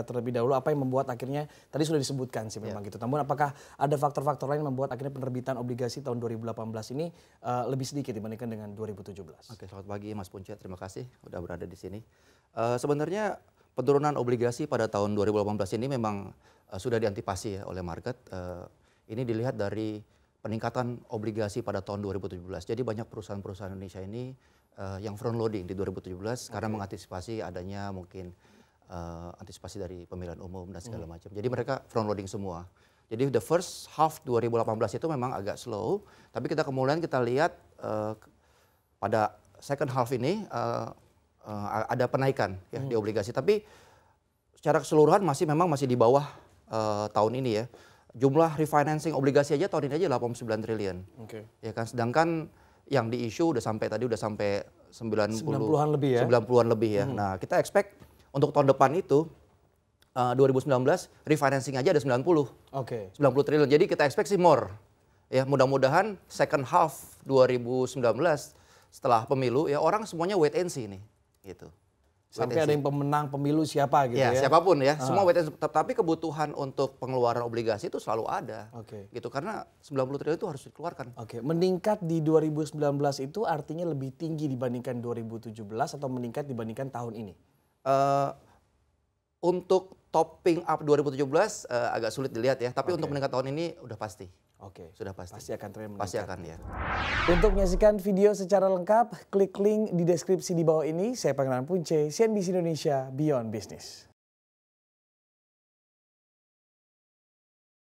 terlebih dahulu apa yang membuat akhirnya tadi sudah disebutkan sih memang ya. gitu. Namun apakah ada faktor-faktor lain yang membuat akhirnya penerbitan obligasi tahun 2018 ini uh, lebih sedikit dibandingkan dengan 2017? Oke, selamat pagi Mas Punca. Terima kasih sudah berada di sini. Uh, sebenarnya penurunan obligasi pada tahun 2018 ini memang uh, sudah diantisipasi ya oleh market. Uh, ini dilihat dari peningkatan obligasi pada tahun 2017. Jadi banyak perusahaan-perusahaan Indonesia ini uh, yang front loading di 2017 okay. karena mengantisipasi adanya mungkin uh, antisipasi dari pemilihan umum dan segala hmm. macam. Jadi mereka front loading semua. Jadi the first half 2018 itu memang agak slow, tapi kita kemudian kita lihat uh, pada second half ini uh, uh, ada penaikan ya hmm. di obligasi, tapi secara keseluruhan masih memang masih di bawah uh, tahun ini ya. Jumlah refinancing obligasi aja tahun ini aja 89 triliun. Okay. Ya kan sedangkan yang di issue udah sampai tadi udah sampai 90 90-an lebih ya. 90-an lebih ya. Hmm. Nah, kita expect untuk tahun depan itu uh, eh, 2019 refinancing aja ada 90. Oke. Okay. 90 triliun. Jadi kita expect sih more. Ya, mudah-mudahan second half 2019 setelah pemilu ya orang semuanya wait and see nih gitu. Sampai ada yang pemenang pemilu siapa gitu ya. ya. siapapun ya. Ah. Semua wait and see. Tapi kebutuhan untuk pengeluaran obligasi itu selalu ada. Oke. Okay. Gitu karena 90 triliun itu harus dikeluarkan. Oke, okay. meningkat di 2019 itu artinya lebih tinggi dibandingkan 2017 atau meningkat dibandingkan tahun ini? uh, untuk topping up 2017 uh, eh, agak sulit dilihat ya, tapi okay. untuk meningkat tahun ini udah pasti. Oke, okay. sudah pasti. Pasti akan tren meningkat. Pasti akan ya. Untuk menyaksikan video secara lengkap, klik link di deskripsi di bawah ini. Saya Pangeran Punce, CNBC Indonesia Beyond Business.